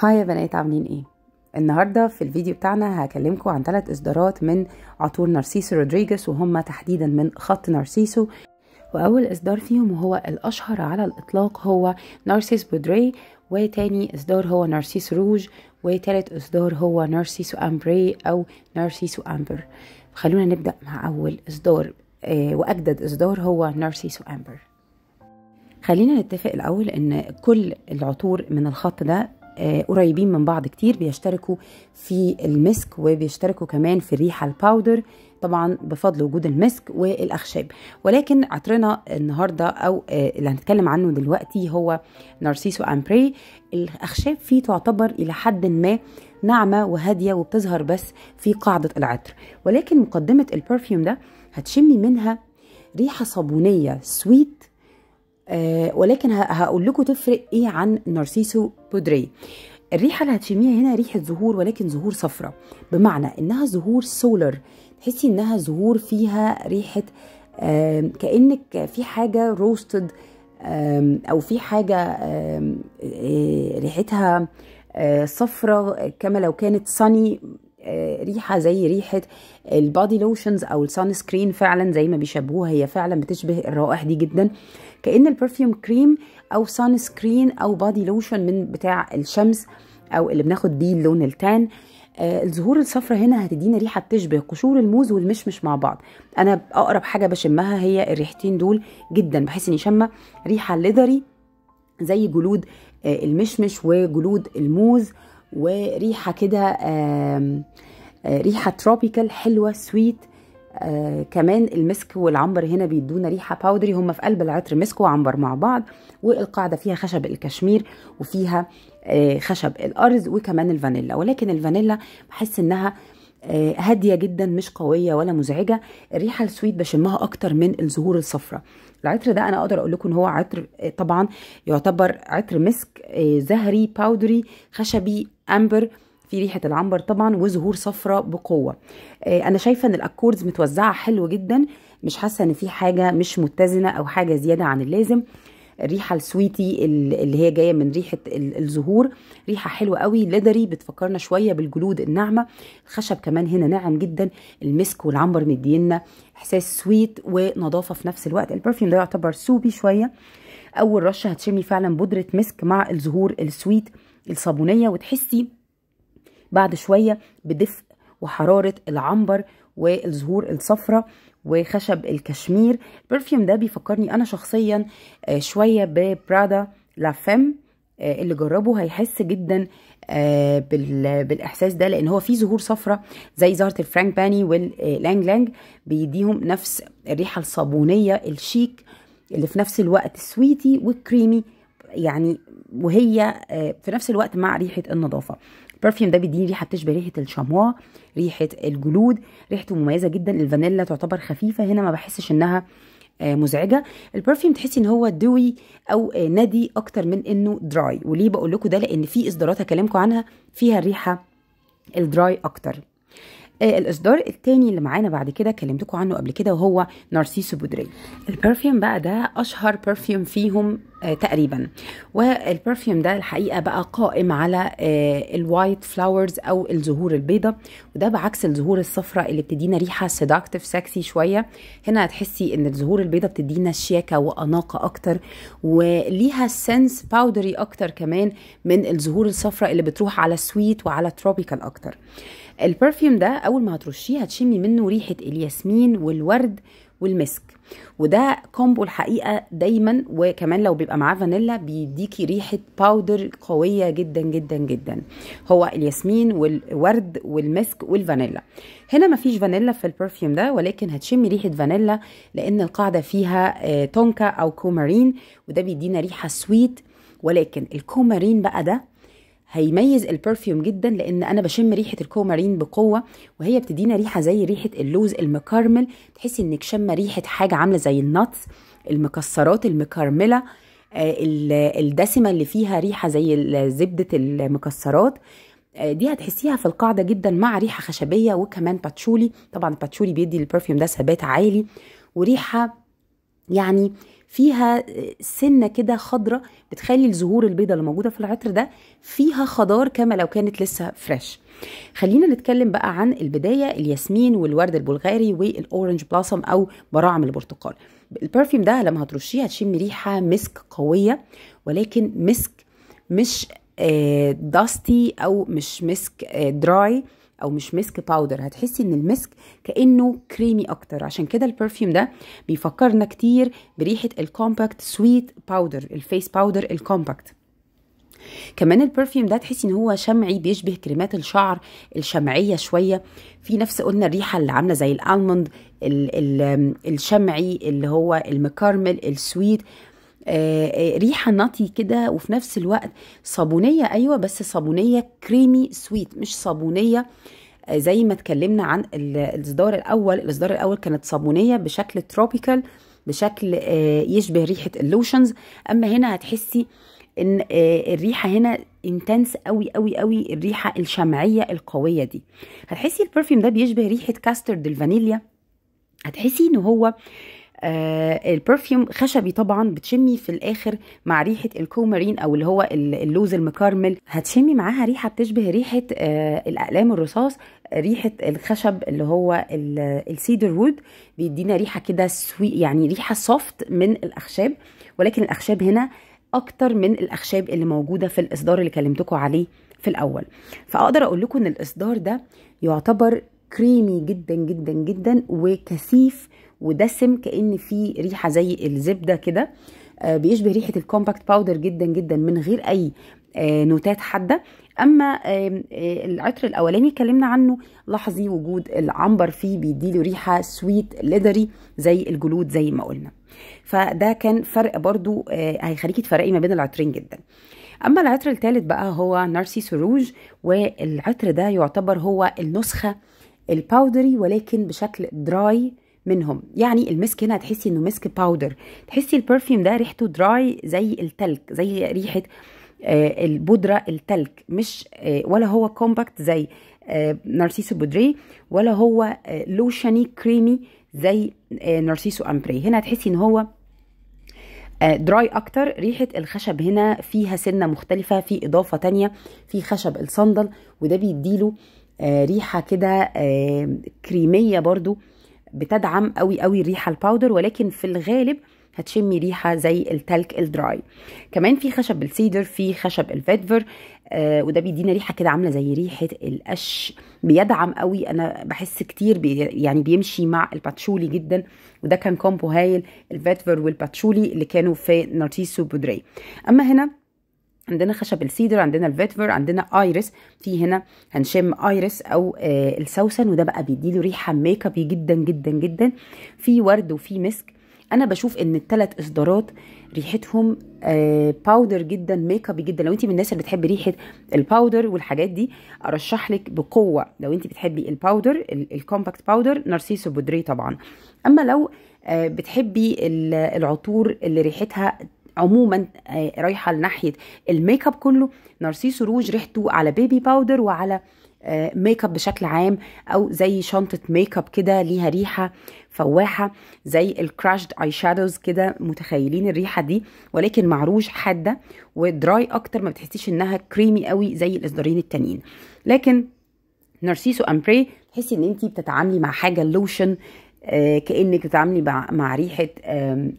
هاي يا بنات عاملين ايه النهاردة في الفيديو بتاعنا هكلمكم عن ثلاث إصدارات من عطور نارسيسو رودريجيز وهم تحديدا من خط نارسيسو وأول إصدار فيهم وهو الأشهر على الإطلاق هو نارسيس بودري وتاني إصدار هو نارسيس روج وتالت إصدار هو نارسيسو أمبري أو نارسيسو أمبر خلونا نبدأ مع أول إصدار آه، وأجدد إصدار هو نارسيسو أمبر خلينا نتفق الأول إن كل العطور من الخط ده آه، قريبين من بعض كتير بيشتركوا في المسك وبيشتركوا كمان في الريحه الباودر طبعا بفضل وجود المسك والاخشاب ولكن عطرنا النهارده او آه، اللي هنتكلم عنه دلوقتي هو نارسيسو امبري الاخشاب فيه تعتبر الى حد ما ناعمه وهاديه وبتظهر بس في قاعده العطر ولكن مقدمه البرفيوم ده هتشمي منها ريحه صابونيه سويت آه، ولكن هقول لكم تفرق ايه عن نارسيسو بودري الريحه اللي هتشميها هنا ريحه زهور ولكن زهور صفراء بمعنى انها زهور سولر تحسي انها زهور فيها ريحه كانك في حاجه روستد او في حاجه آه، ريحتها آه، صفراء كما لو كانت صني ريحه زي ريحه البادي لوشنز او السان سكرين فعلا زي ما بيشبهوها هي فعلا بتشبه الروائح دي جدا كان البرفيوم كريم او سان سكرين او بادي لوشن من بتاع الشمس او اللي بناخد بيه اللون التان آه الزهور الصفراء هنا هتدينا ريحه بتشبه قشور الموز والمشمش مع بعض انا اقرب حاجه بشمها هي الريحتين دول جدا بحس اني شامه ريحه لدري زي جلود آه المشمش وجلود الموز وريحه كده آه آه، ريحه تروبيكال حلوه سويت آه كمان المسك والعنبر هنا بيدونا ريحه باودري هما في قلب العطر مسك وعنبر مع بعض والقاعده فيها خشب الكشمير وفيها آه خشب الارز وكمان الفانيلا ولكن الفانيلا بحس انها آه هاديه جدا مش قويه ولا مزعجه الريحه السويت بشمها اكتر من الزهور الصفراء العطر ده انا اقدر اقول لكم ان هو عطر آه، طبعا يعتبر عطر مسك آه، زهري باودري خشبي امبر في ريحه العنبر طبعا وزهور صفراء بقوه آه، انا شايفه ان الاكوردز متوزعه حلو جدا مش حاسه ان في حاجه مش متزنه او حاجه زياده عن اللازم الريحه السويتي اللي هي جايه من ريحه الزهور ريحه حلوه قوي لدري بتفكرنا شويه بالجلود الناعمه الخشب كمان هنا ناعم جدا المسك والعنبر مدينا احساس سويت ونظافه في نفس الوقت البرفيوم ده يعتبر سوبي شويه اول رشه هتشمي فعلا بودره مسك مع الزهور السويت الصابونيه وتحسي بعد شوية بدفء وحرارة العنبر والزهور الصفراء وخشب الكشمير البرفيوم ده بيفكرني أنا شخصيا آه، شوية ببرادا لافيم آه، اللي جربه هيحس جدا آه، بالاحساس ده لان هو فيه زهور صفراء زي زهره الفرانك باني واللانج لانج بيديهم نفس الريحه الصابونيه الشيك اللي في نفس الوقت سويتي وكريمي يعني وهي آه، في نفس الوقت مع ريحه النظافه البرفيوم ده بيديني ريحه بتشبه ريحه الشاموا ريحه الجلود ريحته مميزه جدا الفانيلا تعتبر خفيفه هنا ما بحسش انها آه، مزعجه البرفيوم تحسي ان هو دوي او آه، ندي اكتر من انه دراي وليه بقول لكم ده لان في اصدارات هكلمكم عنها فيها الريحه الدراي اكتر آه الاصدار الثاني اللي معانا بعد كده كلمتكم عنه قبل كده وهو نارسيسو بودري البرفيوم بقى ده اشهر برفيوم فيهم آه تقريبا والبرفيوم ده الحقيقه بقى قائم على آه الوايت فلاورز او الزهور البيضاء وده بعكس الزهور الصفراء اللي بتدينا ريحه سيداكتيف سكسي شويه هنا هتحسي ان الزهور البيضاء بتدينا شياكه واناقه اكتر وليها سنس باودري اكتر كمان من الزهور الصفراء اللي بتروح على سويت وعلى تروبيكال اكتر البرفيوم ده اول ما هترشيه هتشمي منه ريحه الياسمين والورد والمسك وده كومبو الحقيقه دايما وكمان لو بيبقى معاه فانيلا بيديكي ريحه باودر قويه جدا جدا جدا هو الياسمين والورد والمسك والفانيلا هنا مفيش فانيلا في البرفيوم ده ولكن هتشمي ريحه فانيلا لان القاعده فيها تونكا آه، او كومارين وده بيدينا ريحه سويت ولكن الكومارين بقى ده هيميز البرفيوم جدا لان انا بشم ريحه الكومارين بقوه وهي بتدينا ريحه زي ريحه اللوز المكرمل تحسي انك شم ريحه حاجه عامله زي النتس المكسرات المكرمله آه، الدسمه اللي فيها ريحه زي زبده المكسرات آه، دي هتحسيها في القاعده جدا مع ريحه خشبيه وكمان باتشولي طبعا الباتشولي بيدي البرفيوم ده ثبات عالي وريحه يعني فيها سنه كده خضره بتخلي الزهور البيضاء اللي موجوده في العطر ده فيها خضار كما لو كانت لسه فريش خلينا نتكلم بقى عن البدايه الياسمين والورد البلغاري والاورنج بلاسم او براعم البرتقال البرفيوم ده لما هترشيه هتشم ريحه مسك قويه ولكن مسك مش داستي آه، او مش مسك دراي آه، او مش مسك باودر هتحسي ان المسك كانه كريمي اكتر عشان كده البرفيوم ده بيفكرنا كتير بريحه الكومباكت سويت باودر الفيس باودر الكومباكت كمان البرفيوم ده تحسي ان هو شمعي بيشبه كريمات الشعر الشمعيه شويه في نفس قلنا الريحه اللي عامله زي الالموند الشمعي اللي هو المكرمل السويت آه، آه، ريحه نطي كده وفي نفس الوقت صابونيه ايوه بس صابونيه كريمي سويت مش صابونيه آه، زي ما اتكلمنا عن الاصدار الاول الاصدار الاول كانت صابونيه بشكل تروبيكال بشكل يشبه ريحه اللوشنز اما هنا هتحسي ان الريحه هنا انتنس قوي قوي قوي الريحه الشمعيه القويه دي هتحسي البرفيوم ده بيشبه ريحه كاسترد الفانيليا هتحسي ان هو آه البرفيوم خشبي طبعا بتشمي في الاخر مع ريحه الكومارين او اللي هو اللوز المكرمل هتشمي معاها ريحه بتشبه ريحه آه الاقلام الرصاص ريحه الخشب اللي هو السيدر وود بيدينا ريحه كده سوي يعني ريحه سوفت من الاخشاب ولكن الاخشاب هنا اكتر من الاخشاب اللي موجوده في الاصدار اللي كلمتكم عليه في الاول فاقدر اقول لكم ان الاصدار ده يعتبر كريمي جدا جدا جدا وكثيف ودسم كان في ريحه زي الزبده كده آه، بيشبه ريحه الكومباكت باودر جدا جدا من غير اي آه، نوتات حاده اما آه، العطر الاولاني اتكلمنا عنه لحظي وجود العنبر فيه بيديله ريحه سويت ليدري زي الجلود زي ما قلنا فده كان فرق برضو هيخليكي تفرقي ما بين العطرين جدا اما العطر الثالث بقى هو نارسيس روج والعطر ده يعتبر هو النسخه الباودري ولكن بشكل دراي منهم يعني المسك هنا هتحسي انه مسك باودر تحسي البرفيوم ده ريحته دراي زي التلك زي ريحه آه، البودره التلك مش آه، ولا هو كومباكت زي آه، نارسيسو بودري ولا هو لوشني كريمي زي نارسيسو امبري هنا هتحسي ان هو دراي اكتر ريحه الخشب هنا فيها سنه مختلفه في اضافه تانية في خشب الصندل وده بيديله آه، ريحه كده آه، كريميه برضو بتدعم قوي قوي الريحه الباودر ولكن في الغالب هتشمي ريحه زي التلك الدراي كمان في خشب السيدر في خشب الفيدفر آه، وده بيدينا ريحه كده عامله زي ريحه القش بيدعم قوي انا بحس كتير بي يعني بيمشي مع الباتشولي جدا وده كان كومبو هايل الفيدفر والباتشولي اللي كانوا في نارتيسو بودري اما هنا عندنا خشب السيدر عندنا الفيتفر عندنا ايريس في هنا هنشم ايريس او آه السوسن وده بقى بيديله ريحه ميك اب جدا جدا جدا في ورد وفي مسك انا بشوف ان الثلاث اصدارات ريحتهم آه باودر جدا ميك اب جدا لو انت من الناس اللي بتحب ريحه الباودر والحاجات دي ارشح لك بقوه لو انت بتحبي الباودر الكومباكت باودر نارسيسو بودري طبعا اما لو آه بتحبي العطور اللي ريحتها عموما آه، رايحه لناحيه الميك اب كله نارسيسو روج ريحته على بيبي باودر وعلى ميك آه، اب بشكل عام او زي شنطه ميك اب كده ليها ريحه فواحه زي الكراشد اي شادوز كده متخيلين الريحه دي ولكن مع روج حاده ودراي اكتر ما بتحسيش انها كريمي قوي زي الاصدارين التانيين لكن نارسيسو امبري تحسي ان انت بتتعاملي مع حاجه لوشن آه، كانك بتتعاملي مع ريحه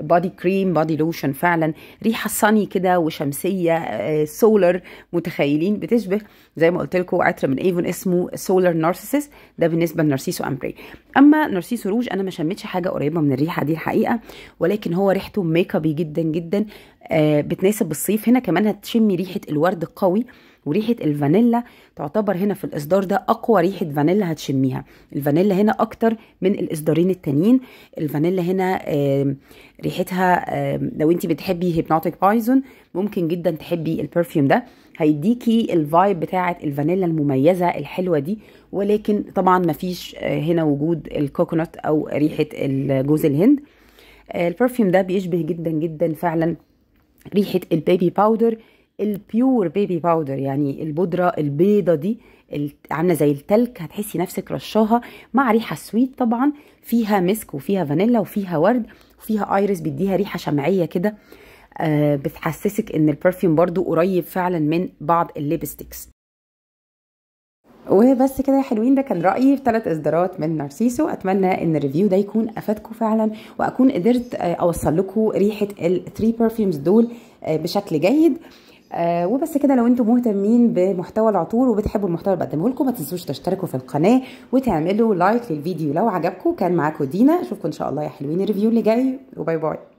بادي كريم بادي لوشن فعلا ريحه صني كده وشمسيه سولر آه، متخيلين بتشبه زي ما قلت لكم عطر من ايفون اسمه سولر نارسيسس ده بالنسبه لنارسيسو امبري اما نارسيسو روج انا ما شميتش حاجه قريبه من الريحه دي الحقيقه ولكن هو ريحته ميك جدا جدا آه، بتناسب الصيف هنا كمان هتشمي ريحه الورد القوي وريحه الفانيلا تعتبر هنا في الاصدار ده اقوى ريحه فانيلا هتشميها الفانيلا هنا اكتر من الاصدارين التانيين الفانيلا هنا ريحتها لو انت بتحبي هيبنوتيك بايزون ممكن جدا تحبي البرفيوم ده هيديكي الفايب بتاعه الفانيلا المميزه الحلوه دي ولكن طبعا مفيش فيش آه، هنا وجود الكوكونات او ريحه جوز الهند آه، البرفيوم ده بيشبه جدا جدا فعلا ريحه البيبي باودر البيور بيبي باودر يعني البودره البيضه دي عامله زي التلك هتحسي نفسك رشاها مع ريحه سويت طبعا فيها مسك وفيها فانيلا وفيها ورد وفيها ايرس بيديها ريحه شمعيه كده آه بتحسسك ان البرفيوم برضو قريب فعلا من بعض الليبستكس وبس كده يا حلوين ده كان رايي في ثلاث اصدارات من نارسيسو اتمنى ان الريفيو ده يكون افادكم فعلا واكون قدرت آه، اوصل لكم ريحه الثري برفيومز دول آه، بشكل جيد آه، وبس كده لو انتم مهتمين بمحتوى العطور وبتحبوا المحتوى اللي بقدمه لكم ما تنسوش تشتركوا في القناه وتعملوا لايك للفيديو لو عجبكم كان معاكم دينا اشوفكم ان شاء الله يا حلوين الريفيو اللي جاي وباي باي